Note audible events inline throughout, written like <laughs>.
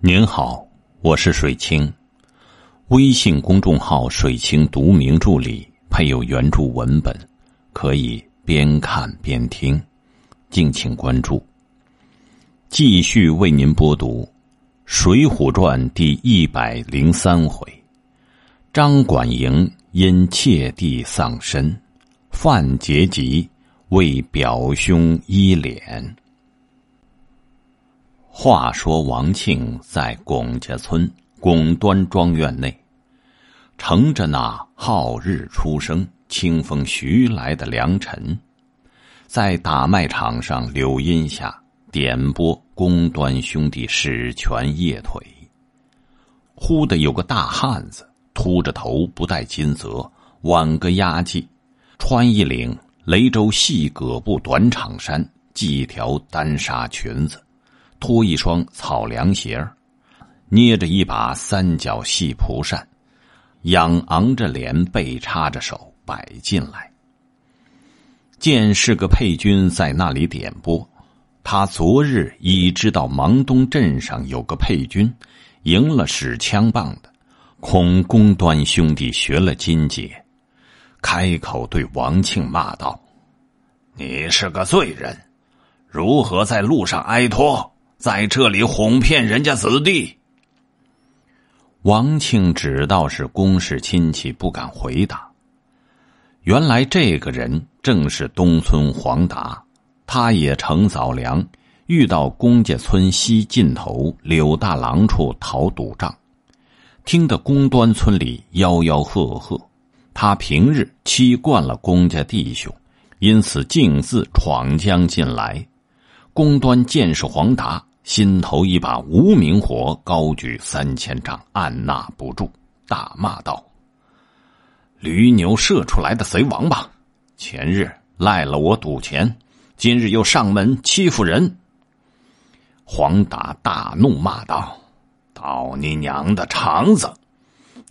您好，我是水清，微信公众号“水清读名著”里配有原著文本，可以边看边听，敬请关注。继续为您播读《水浒传》第一百零三回：张管营因窃地丧身，范杰级为表兄依脸。话说王庆在巩家村巩端庄院内，乘着那皓日初升、清风徐来的良辰，在打麦场上柳荫下点拨巩端兄弟使拳夜腿。忽的有个大汉子，秃着头，不戴金泽，挽个压髻，穿一领雷州细葛布短长衫，系一条单纱裙子。脱一双草凉鞋儿，捏着一把三角细蒲扇，仰昂着脸，背插着手摆进来。见是个配军在那里点拨，他昨日已知道芒东镇上有个配军，赢了使枪棒的，恐公端兄弟学了金解，开口对王庆骂道：“你是个罪人，如何在路上挨拖？”在这里哄骗人家子弟，王庆只道是公事亲戚，不敢回答。原来这个人正是东村黄达，他也乘早粮，遇到公家村西尽头柳大郎处讨赌账，听得公端村里吆吆喝喝，他平日欺惯了公家弟兄，因此径自闯江进来。公端见是黄达，心头一把无名火，高举三千丈，按捺不住，大骂道：“驴牛射出来的贼王八，前日赖了我赌钱，今日又上门欺负人。”黄达大怒，骂道：“倒你娘的肠子！”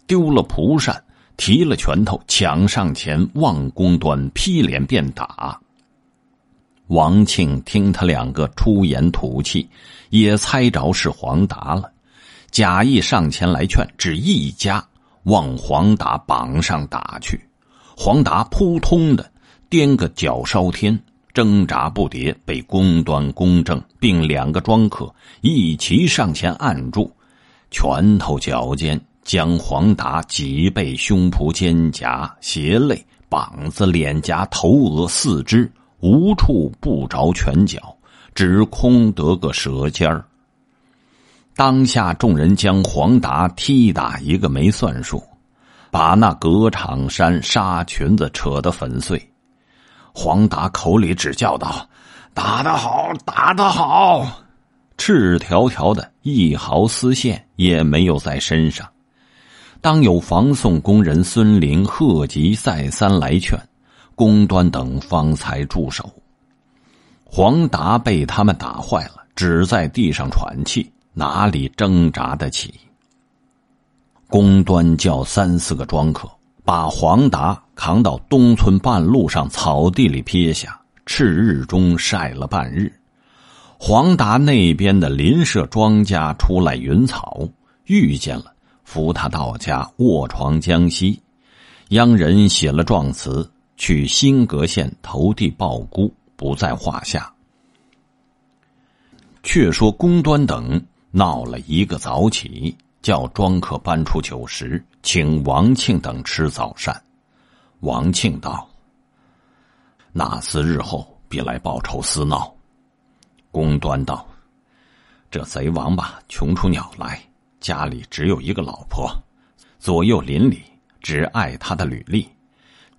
丢了蒲扇，提了拳头，抢上前，望公端劈脸便打。王庆听他两个出言吐气，也猜着是黄达了，假意上前来劝，只一家往黄达膀上打去，黄达扑通的颠个脚烧天，挣扎不迭，被公端公正并两个庄客一齐上前按住，拳头脚尖将黄达脊背、胸脯、肩胛、胁肋、膀子、脸颊、头额、四肢。无处不着拳脚，只空得个舌尖儿。当下众人将黄达踢打一个没算数，把那葛场衫纱裙子扯得粉碎。黄达口里只叫道：“打得好，打得好！”赤条条的一毫丝线也没有在身上。当有防送工人孙林贺吉再三来劝。公端等方才住手，黄达被他们打坏了，只在地上喘气，哪里挣扎得起？公端叫三四个庄客把黄达扛到东村半路上草地里撇下，赤日中晒了半日。黄达那边的邻舍庄家出来云草，遇见了，扶他到家卧床将息。央人写了状词。去新阁县投递报孤，不在话下。却说公端等闹了一个早起，叫庄客搬出酒食，请王庆等吃早膳。王庆道：“那厮日后必来报仇私闹。”公端道：“这贼王八穷出鸟来，家里只有一个老婆，左右邻里只爱他的履历。”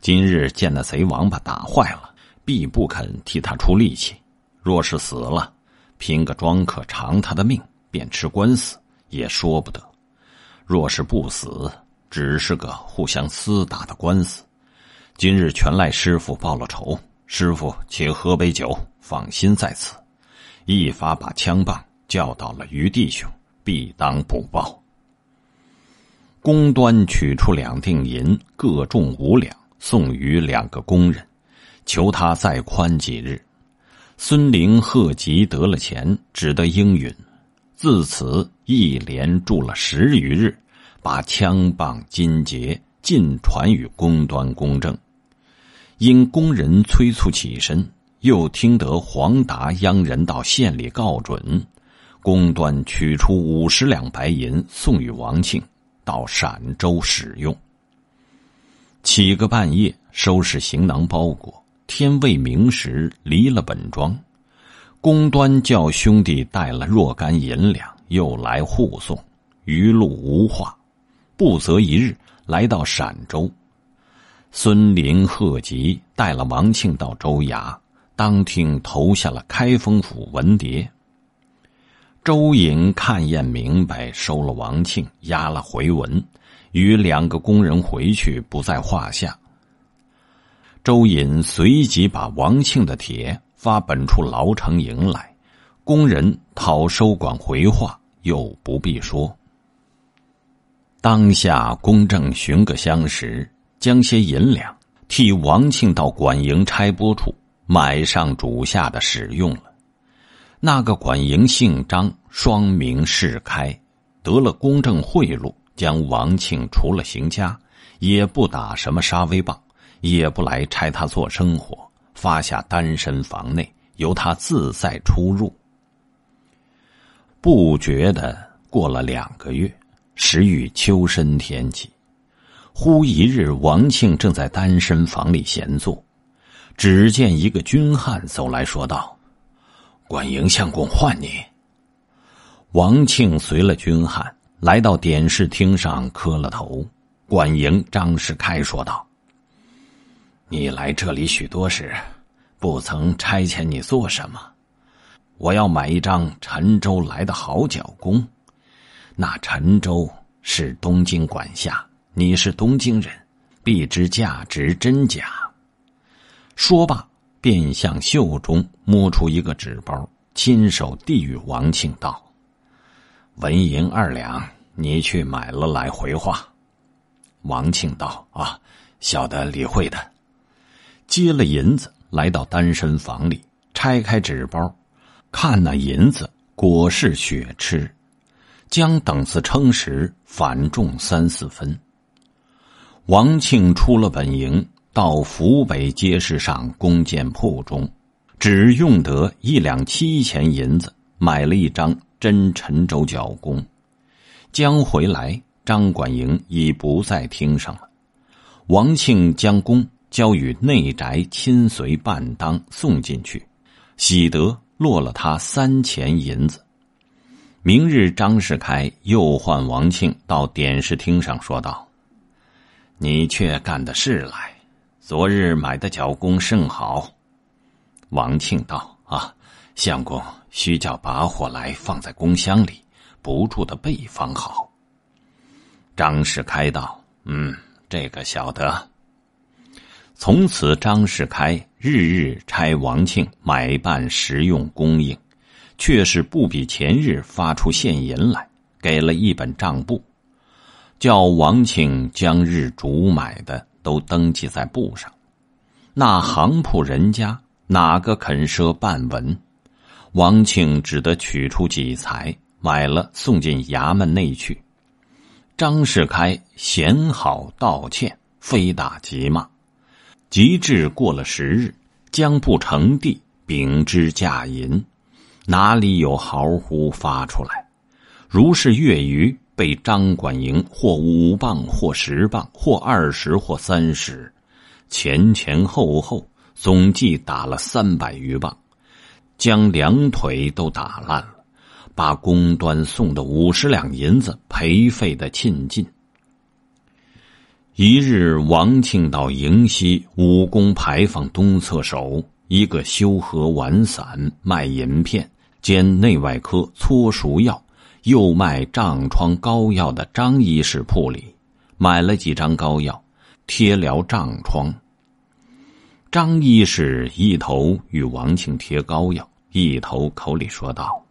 今日见那贼王八打坏了，必不肯替他出力气。若是死了，拼个庄客偿他的命；便吃官司也说不得。若是不死，只是个互相厮打的官司。今日全赖师傅报了仇，师傅且喝杯酒，放心在此。一发把枪棒叫到了余弟兄，必当不报。公端取出两锭银，各重五两。送与两个工人，求他再宽几日。孙凌贺吉得了钱，只得应允。自此一连住了十余日，把枪棒金节尽传与公端公正。因工人催促起身，又听得黄达央人到县里告准，公端取出五十两白银送与王庆，到陕州使用。起个半夜，收拾行囊包裹，天未明时离了本庄。公端叫兄弟带了若干银两，又来护送。余路无话，不择一日，来到陕州。孙林贺吉带了王庆到州衙，当庭投下了开封府文牒。周莹看验明白，收了王庆，押了回文。与两个工人回去不在话下。周隐随即把王庆的帖发本处牢城营来，工人讨收管回话又不必说。当下公正寻个相识，将些银两替王庆到管营差拨处买上主下的使用了。那个管营姓张，双名世开，得了公正贿赂。将王庆除了行家，也不打什么杀威棒，也不来拆他做生活，发下单身房内，由他自在出入。不觉的过了两个月，时遇秋深天气，忽一日，王庆正在单身房里闲坐，只见一个军汉走来说道：“管营相公唤你。”王庆随了军汉。来到点视厅上磕了头，管营张世开说道：“你来这里许多时，不曾差遣你做什么？我要买一张陈州来的好脚弓，那陈州是东京管辖，你是东京人，必知价值真假。”说罢，便向袖中摸出一个纸包，亲手递与王庆道：“纹银二两。”你去买了来回话，王庆道：“啊，晓得理会的。”接了银子，来到单身房里，拆开纸包，看那银子果是雪吃，将等次称时，反重三四分。王庆出了本营，到湖北街市上弓箭铺中，只用得一两七钱银子，买了一张真沉州角弓。将回来，张管营已不在厅上了。王庆将工交与内宅亲随伴当送进去，喜得落了他三钱银子。明日张世开又唤王庆到点视厅上说道：“你却干的事来？昨日买的角工甚好。”王庆道：“啊，相公需叫把火来放在工箱里。”不住的备方好。张世开道：“嗯，这个晓得。从此张世开日日差王庆买办实用供应，却是不比前日发出现银来，给了一本账簿，叫王庆将日主买的都登记在簿上。那行铺人家哪个肯赊半文？王庆只得取出几财。”买了送进衙门内去，张世开嫌好道歉，非打即骂。及至过了十日，将不成地秉之驾银，哪里有毫乎发出来？如是月余，被张管营或五磅，或十磅，或二十，或三十，前前后后总计打了三百余磅，将两腿都打烂了。把宫端送的五十两银子赔费的罄尽。一日，王庆到迎西武功牌坊东侧首一个修合丸散卖银片兼内外科搓熟药，又卖胀疮膏药的张医师铺里，买了几张膏药贴疗胀疮。张医师一头与王庆贴膏药，一头口里说道。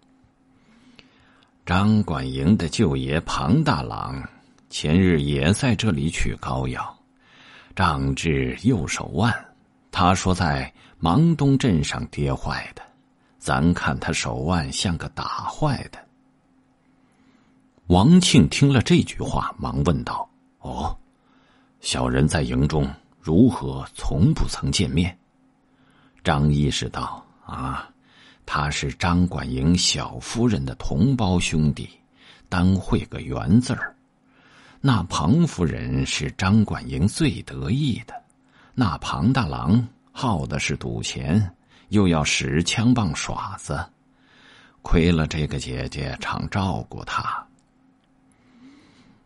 张管营的舅爷庞大郎前日也在这里取膏药，胀至右手腕。他说在芒东镇上跌坏的，咱看他手腕像个打坏的。王庆听了这句话，忙问道：“哦，小人在营中如何从不曾见面？”张医士道：“啊。”他是张管营小夫人的同胞兄弟，单会个圆字儿。那庞夫人是张管营最得意的，那庞大郎好的是赌钱，又要使枪棒耍子，亏了这个姐姐常照顾他。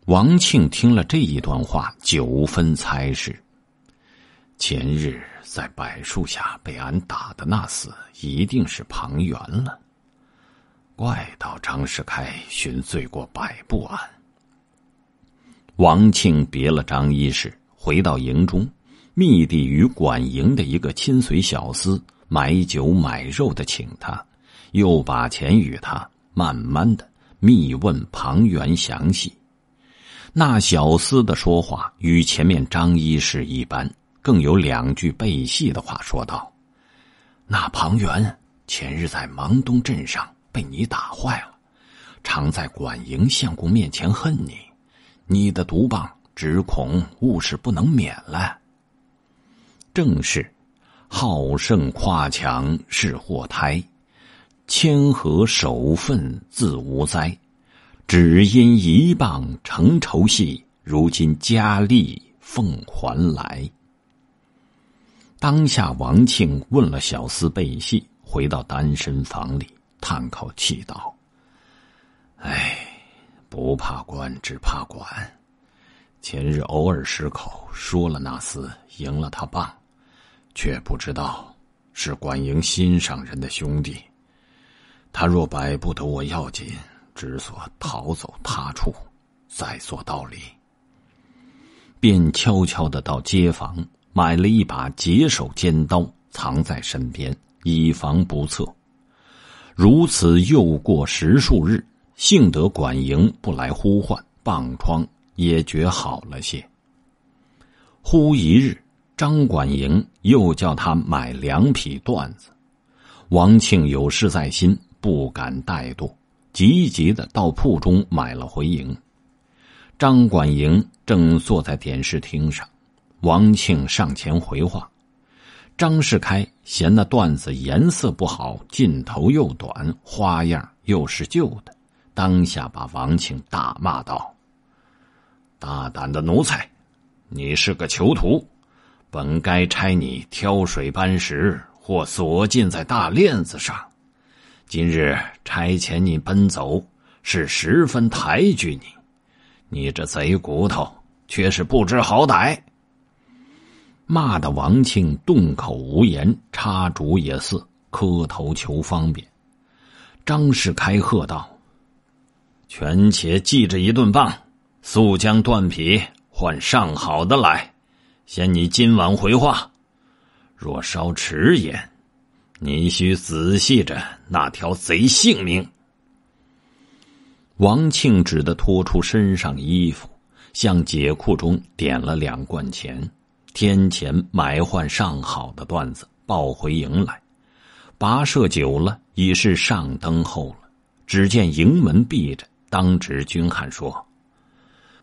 王庆听了这一段话，九分猜是前日。在柏树下被俺打的那厮，一定是庞元了。怪道张世开寻罪过百不安。王庆别了张医师，回到营中，密地与管营的一个亲随小厮买酒买肉的请他，又把钱与他，慢慢的密问庞元详细。那小厮的说话与前面张医师一般。更有两句背戏的话说道：“那庞元前日在芒东镇上被你打坏了，常在管营相公面前恨你。你的毒棒只恐误事不能免了。正是：好胜夸强是祸胎，谦和守分自无灾。只因一棒成仇戏，如今佳丽奉还来。”当下，王庆问了小厮背戏，回到单身房里，叹口气道：“哎，不怕官，只怕管。前日偶尔失口，说了那厮赢了他棒，却不知道是管赢心上人的兄弟。他若摆不得我要紧，只索逃走他处，再做道理。便悄悄的到街坊。”买了一把解手尖刀，藏在身边，以防不测。如此又过十数日，幸得管营不来呼唤，棒疮也觉好了些。忽一日，张管营又叫他买两匹缎子。王庆有事在心，不敢怠惰，急急的到铺中买了回营。张管营正坐在点视厅上。王庆上前回话，张世开嫌那段子颜色不好，尽头又短，花样又是旧的，当下把王庆大骂道：“大胆的奴才，你是个囚徒，本该差你挑水搬石或锁禁在大链子上，今日差遣你奔走，是十分抬举你。你这贼骨头，却是不知好歹。”骂的王庆顿口无言，插竹也似磕头求方便。张氏开喝道：“权且记着一顿棒，速将断皮换上好的来。先你今晚回话，若稍迟延，你须仔细着那条贼姓名。”王庆只得脱出身上衣服，向解裤中点了两贯钱。天前买换上好的段子，抱回营来。跋涉久了，已是上灯后了。只见营门闭着，当值军汉说：“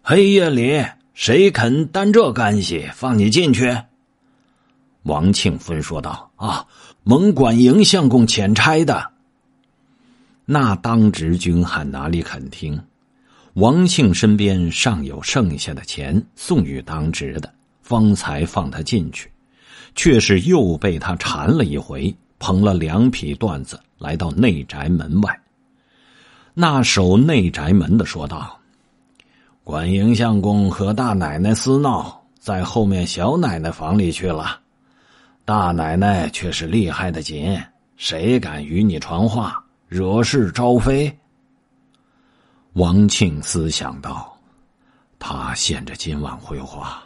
黑夜里谁肯担这干系，放你进去？”王庆芬说道：“啊，蒙管营相公遣差的。”那当值军汉哪里肯听？王庆身边尚有剩下的钱，送与当值的。方才放他进去，却是又被他缠了一回，捧了两匹缎子来到内宅门外。那守内宅门的说道：“管营相公和大奶奶私闹，在后面小奶奶房里去了。大奶奶却是厉害的紧，谁敢与你传话，惹事招非？”王庆思想到，他限着今晚回话。”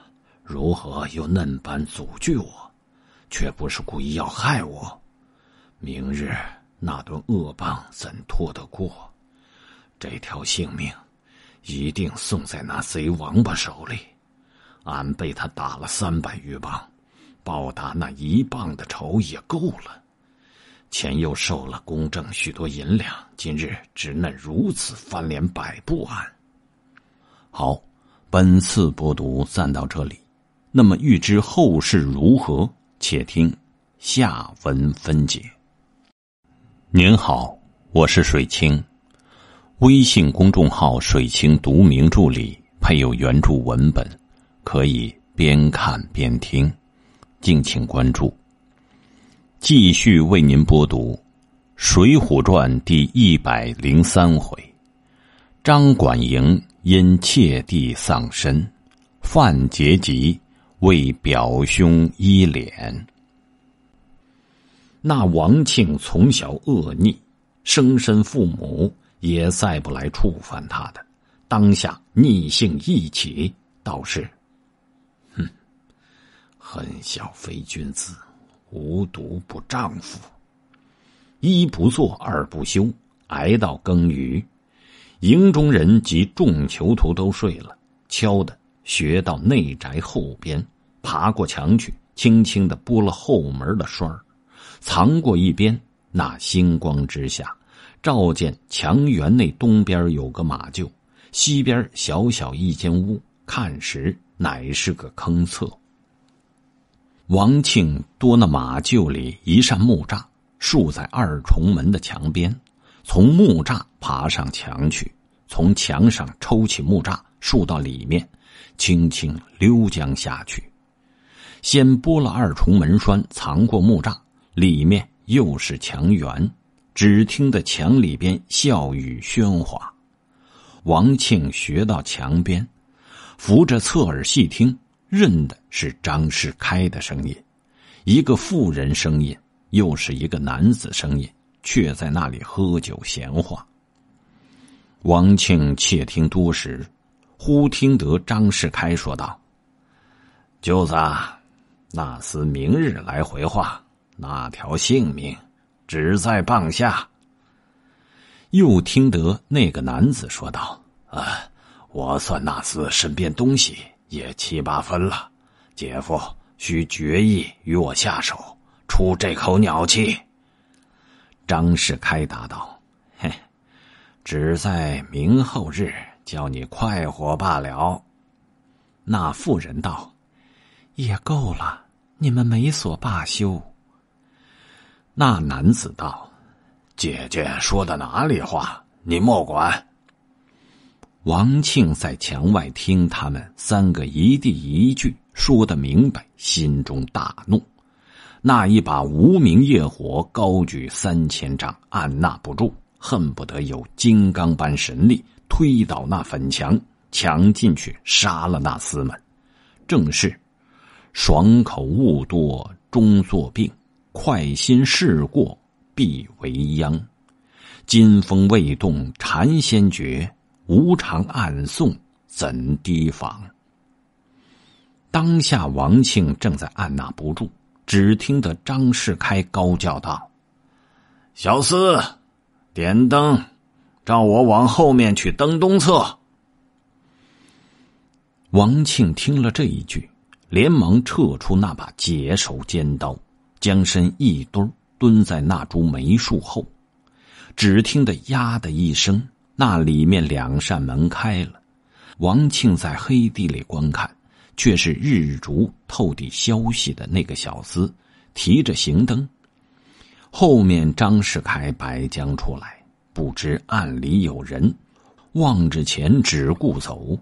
如何又嫩般阻拒我？却不是故意要害我。明日那顿恶棒怎脱得过？这条性命一定送在那贼王八手里。俺被他打了三百余棒，报答那一棒的仇也够了。前又受了公正许多银两，今日只嫩如此翻脸摆布俺。好，本次播读暂到这里。那么，欲知后事如何，且听下文分解。您好，我是水清，微信公众号“水清读名著”里配有原著文本，可以边看边听，敬请关注。继续为您播读《水浒传》第一百零三回：张管营因窃地丧身，范杰吉。为表兄依怜。那王庆从小恶逆，生身父母也再不来触犯他的。当下逆性一起，倒是，哼，很小非君子，无毒不丈夫。一不做二不休，挨到更余，营中人及众囚徒都睡了，敲的。学到内宅后边，爬过墙去，轻轻的拨了后门的栓儿，藏过一边。那星光之下，照见墙园内东边有个马厩，西边小小一间屋，看时乃是个坑厕。王庆多那马厩里一扇木栅，竖在二重门的墙边，从木栅爬上墙去，从墙上抽起木栅，竖到里面。轻轻溜江下去，先拨了二重门栓，藏过木栅，里面又是墙垣。只听得墙里边笑语喧哗。王庆学到墙边，扶着侧耳细听，认的是张世开的声音，一个妇人声音，又是一个男子声音，却在那里喝酒闲话。王庆窃听多时。忽听得张世开说道：“舅子，那厮明日来回话，那条性命只在棒下。”又听得那个男子说道：“啊，我算那厮身边东西也七八分了，姐夫需决意与我下手，出这口鸟气。” <laughs> 张世开答道：“嘿，只在明后日。”叫你快活罢了。那妇人道：“也够了，你们没所罢休。”那男子道：“姐姐说的哪里话？你莫管。”王庆在墙外听他们三个一地一句说的明白，心中大怒。那一把无名业火高举三千丈，按捺不住，恨不得有金刚般神力。推倒那粉墙，抢进去杀了那厮们。正是：爽口勿多终作病，快心事过必为殃。金风未动禅先觉，无常暗送怎提防？当下王庆正在按捺不住，只听得张世开高叫道：“小厮，点灯！”照我往后面去登东侧。王庆听了这一句，连忙撤出那把解手尖刀，将身一蹲，蹲在那株梅树后。只听得“呀”的一声，那里面两扇门开了。王庆在黑地里观看，却是日烛透底消息的那个小厮提着行灯，后面张世凯白将出来。不知暗里有人，望着前只顾走，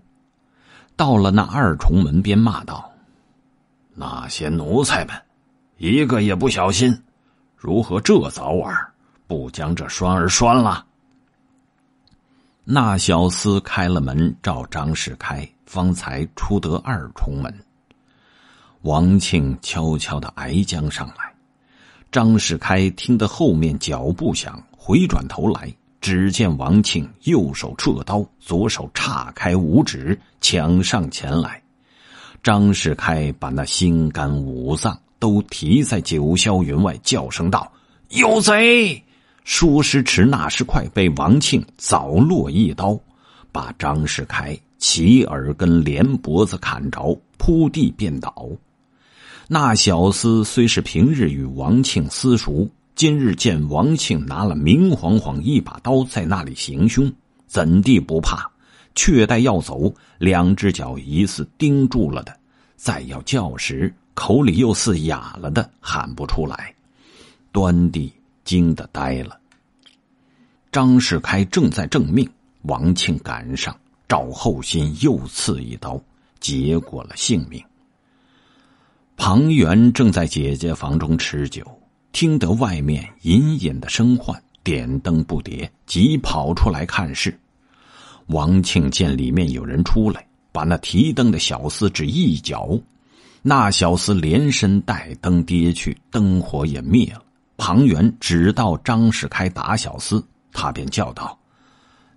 到了那二重门边，骂道：“那些奴才们，一个也不小心，如何这早晚不将这栓儿拴了？”那小厮开了门，照张氏开，方才出得二重门。王庆悄悄的挨将上来，张世开听得后面脚步响，回转头来。只见王庆右手掣刀，左手叉开五指，抢上前来。张世开把那心肝五脏都提在九霄云外，叫声道：“有贼！”说时迟，那时快，被王庆早落一刀，把张世开齐耳根连脖子砍着，扑地便倒。那小厮虽是平日与王庆私熟。今日见王庆拿了明晃晃一把刀在那里行凶，怎地不怕？却待要走，两只脚疑似钉住了的；再要叫时，口里又似哑了的，喊不出来，端地惊得呆了。张世开正在正命，王庆赶上，赵后心又刺一刀，结果了性命。庞元正在姐姐房中吃酒。听得外面隐隐的声唤，点灯不迭，急跑出来看事。王庆见里面有人出来，把那提灯的小厮只一脚，那小厮连身带灯跌去，灯火也灭了。庞元只道张世开打小厮，他便叫道：“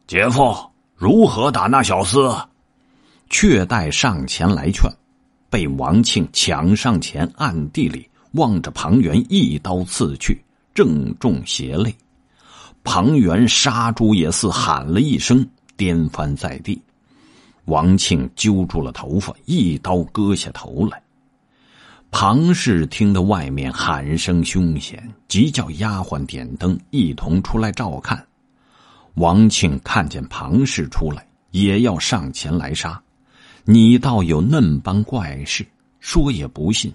姐夫，如何打那小厮？”却待上前来劝，被王庆抢上前，暗地里。望着庞元一刀刺去，正中邪肋。庞元杀猪也似喊了一声，颠翻在地。王庆揪住了头发，一刀割下头来。庞氏听得外面喊声凶险，急叫丫鬟点灯，一同出来照看。王庆看见庞氏出来，也要上前来杀。你倒有嫩般怪事，说也不信。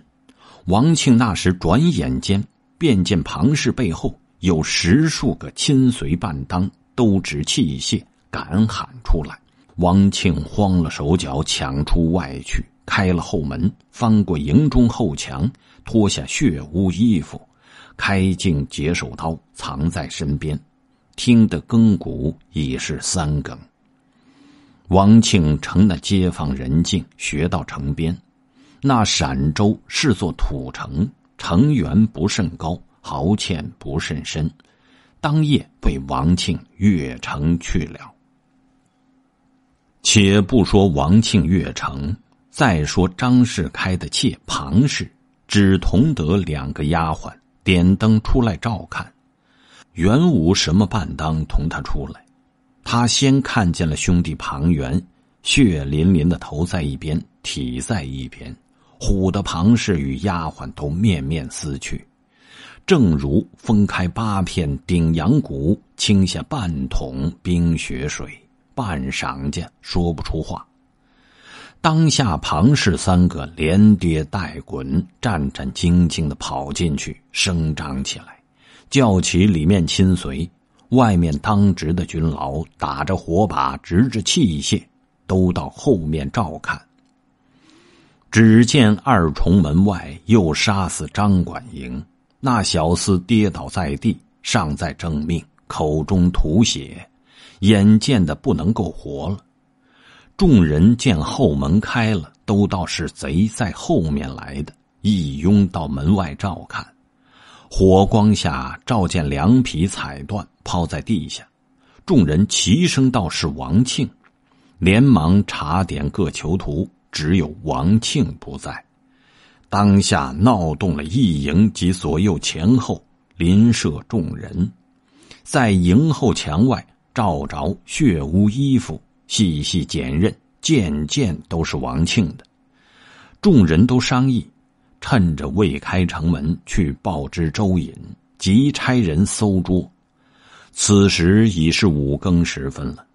王庆那时转眼间便见庞氏背后有十数个亲随伴当，都执器械，敢喊出来。王庆慌了手脚，抢出外去，开了后门，翻过营中后墙，脱下血污衣服，开镜解手刀，藏在身边。听得更鼓已是三更。王庆乘那街坊人静，学到城边。那陕州是座土城，城垣不甚高，壕堑不甚深。当夜被王庆越城去了。且不说王庆越城，再说张氏开的妾庞氏，只同得两个丫鬟点灯出来照看，原无什么伴当同他出来。他先看见了兄弟庞元，血淋淋的头在一边，体在一边。唬得庞氏与丫鬟都面面思去。正如分开八片顶阳谷，倾下半桶冰雪水。半晌间说不出话。当下庞氏三个连跌带滚，战战兢兢的跑进去，生长起来，叫起里面亲随，外面当值的军牢，打着火把，直着器械，都到后面照看。只见二重门外又杀死张管营，那小厮跌倒在地，尚在争命，口中吐血，眼见的不能够活了。众人见后门开了，都道是贼在后面来的，一拥到门外照看。火光下照见凉皮彩缎抛在地下，众人齐声道是王庆，连忙查点各囚徒。只有王庆不在，当下闹动了一营及左右前后邻舍众人，在营后墙外照着血污衣服细细检认，件件都是王庆的。众人都商议，趁着未开城门去报知周隐，即差人搜捉。此时已是五更时分了，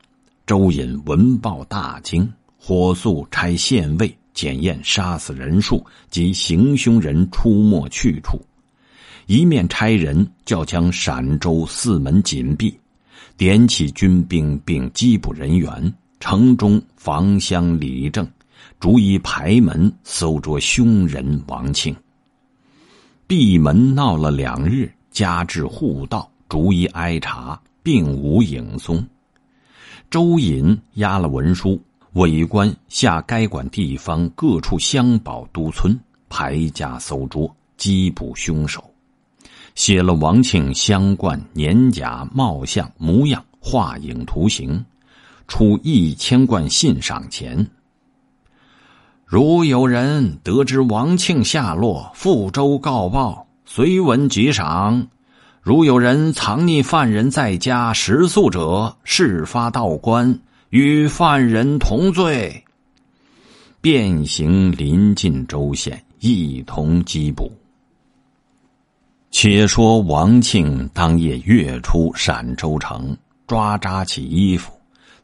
周隐闻报大惊。火速拆县尉检验杀死人数及行凶人出没去处，一面差人叫将陕州四门紧闭，点起军兵并缉捕人员，城中房乡里正逐一排门搜捉凶人王庆。闭门闹了两日，加至护道逐一挨查，并无影踪。周隐押了文书。委官下该管地方各处乡保都村排家搜捉缉捕凶手，写了王庆相冠、年甲貌相模样画影图形，出一千贯信赏钱。如有人得知王庆下落，赴州告报，随闻即赏。如有人藏匿犯人在家食宿者，事发道官。与犯人同罪，变行临近州县，一同缉捕。且说王庆当夜月出，陕州城抓扎起衣服，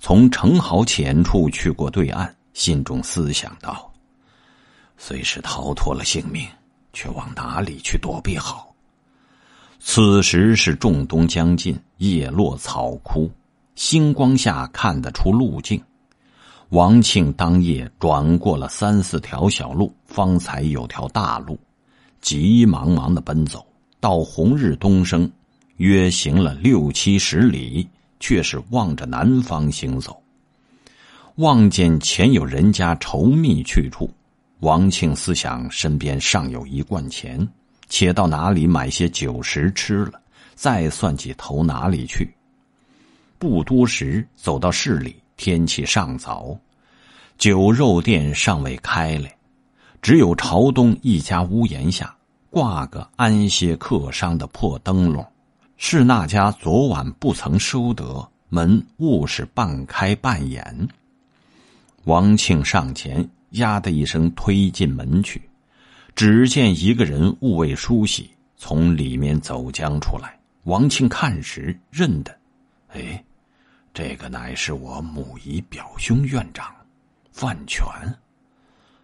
从城壕浅处去过对岸，心中思想道：“虽是逃脱了性命，却往哪里去躲避好？此时是仲冬将近，叶落草枯。”星光下看得出路径，王庆当夜转过了三四条小路，方才有条大路，急忙忙的奔走，到红日东升，约行了六七十里，却是望着南方行走。望见前有人家稠密去处，王庆思想身边尚有一罐钱，且到哪里买些酒食吃了，再算计投哪里去。不多时，走到市里，天气尚早，酒肉店尚未开来，只有朝东一家屋檐下挂个安歇客商的破灯笼，是那家昨晚不曾收得，门兀是半开半掩。王庆上前，呀的一声推进门去，只见一个人兀未梳洗，从里面走将出来。王庆看时，认得，哎。这个乃是我母姨表兄院长，范全。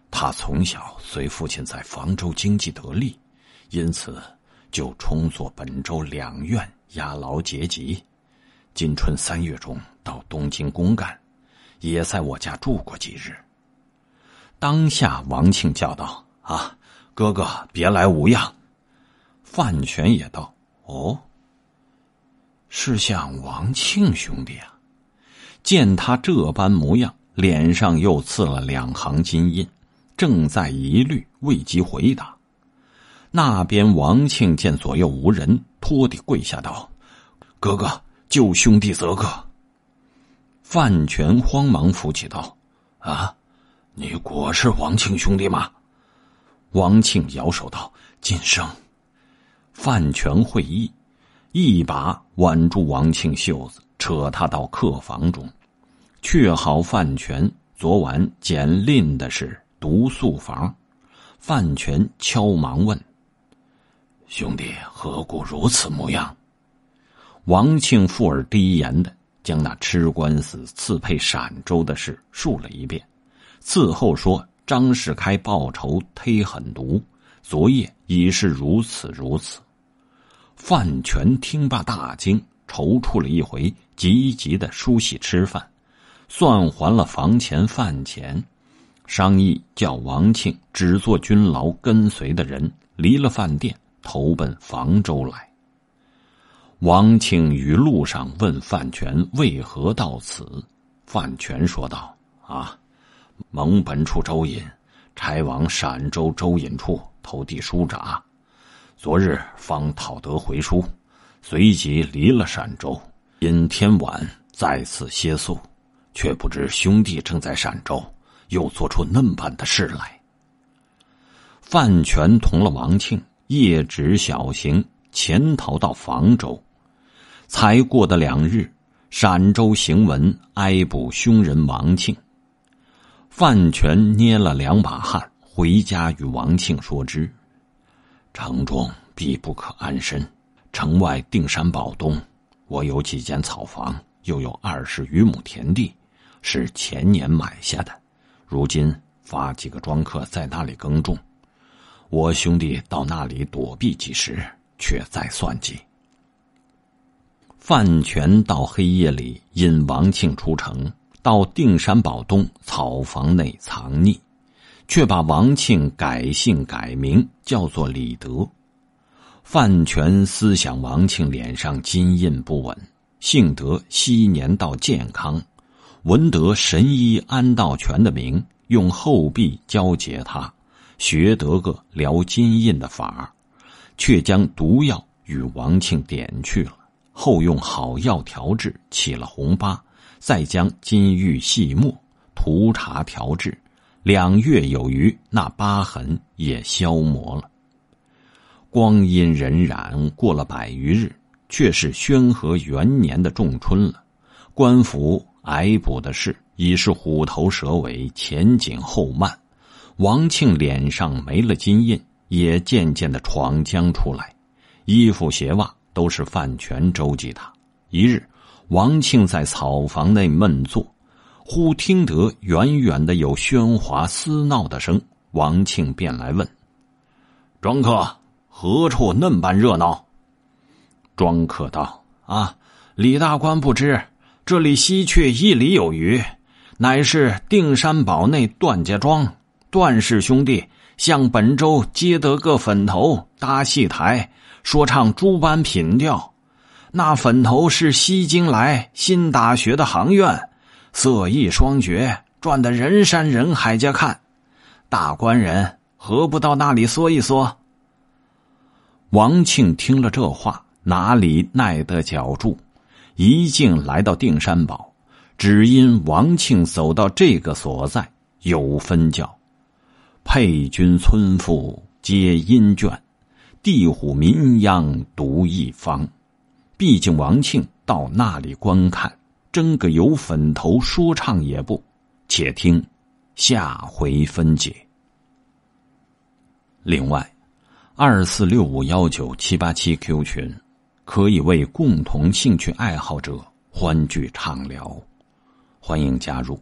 他从小随父亲在房州经济得力，因此就充作本州两院押牢结级。今春三月中到东京公干，也在我家住过几日。当下王庆叫道：“啊，哥哥别来无恙。”范全也道：“哦，是像王庆兄弟啊。”见他这般模样，脸上又刺了两行金印，正在疑虑，未及回答。那边王庆见左右无人，拖地跪下道：“哥哥，救兄弟则可。”范全慌忙扶起道：“啊，你果是王庆兄弟吗？”王庆摇手道：“今生。”范全会意，一把挽住王庆袖子。扯他到客房中，确好范全昨晚简令的是独宿房。范全敲忙问：“兄弟何故如此模样？”王庆富耳低言的将那吃官司刺配陕州的事述了一遍，次后说张世开报仇忒狠毒，昨夜已是如此如此。范全听罢大惊，踌躇了一回。急急的梳洗吃饭，算还了房钱饭钱，商议叫王庆只做军劳跟随的人，离了饭店投奔房州来。王庆与路上问范全为何到此，范全说道：“啊，蒙本处周隐差往陕州周隐处投递书札，昨日方讨得回书，随即离了陕州。”因天晚在此歇宿，却不知兄弟正在陕州，又做出那般的事来。范全同了王庆夜直小行潜逃到房州，才过的两日，陕州行文哀捕凶人王庆。范全捏了两把汗，回家与王庆说之：城中必不可安身，城外定山堡东。我有几间草房，又有二十余亩田地，是前年买下的。如今发几个庄客在那里耕种，我兄弟到那里躲避几时，却在算计。范权到黑夜里引王庆出城，到定山堡东草房内藏匿，却把王庆改姓改名，叫做李德。范权思想王庆脸上金印不稳，幸得昔年到健康，闻得神医安道全的名，用后臂交结他，学得个疗金印的法儿，却将毒药与王庆点去了，后用好药调制起了红疤，再将金玉细末涂茶调制，两月有余，那疤痕也消磨了。光阴荏苒，过了百余日，却是宣和元年的仲春了。官府挨捕的事已是虎头蛇尾，前紧后慢。王庆脸上没了金印，也渐渐的闯将出来，衣服鞋袜都是范全周济他。一日，王庆在草房内闷坐，忽听得远远的有喧哗厮闹的声，王庆便来问庄客。何处嫩般热闹？庄客道：“啊，李大官不知，这里西去一里有余，乃是定山堡内段家庄段氏兄弟向本州接得个粉头搭戏台说唱诸般品调。那粉头是西京来新打学的行院，色艺双绝，赚得人山人海家看。大官人何不到那里缩一缩？”王庆听了这话，哪里耐得脚住，一径来到定山堡。只因王庆走到这个所在，有分教：配军村妇皆阴眷，地虎民殃独一方。毕竟王庆到那里观看，争个有粉头说唱也不。且听下回分解。另外。二四六五幺九七八七 Q 群，可以为共同兴趣爱好者欢聚畅聊，欢迎加入。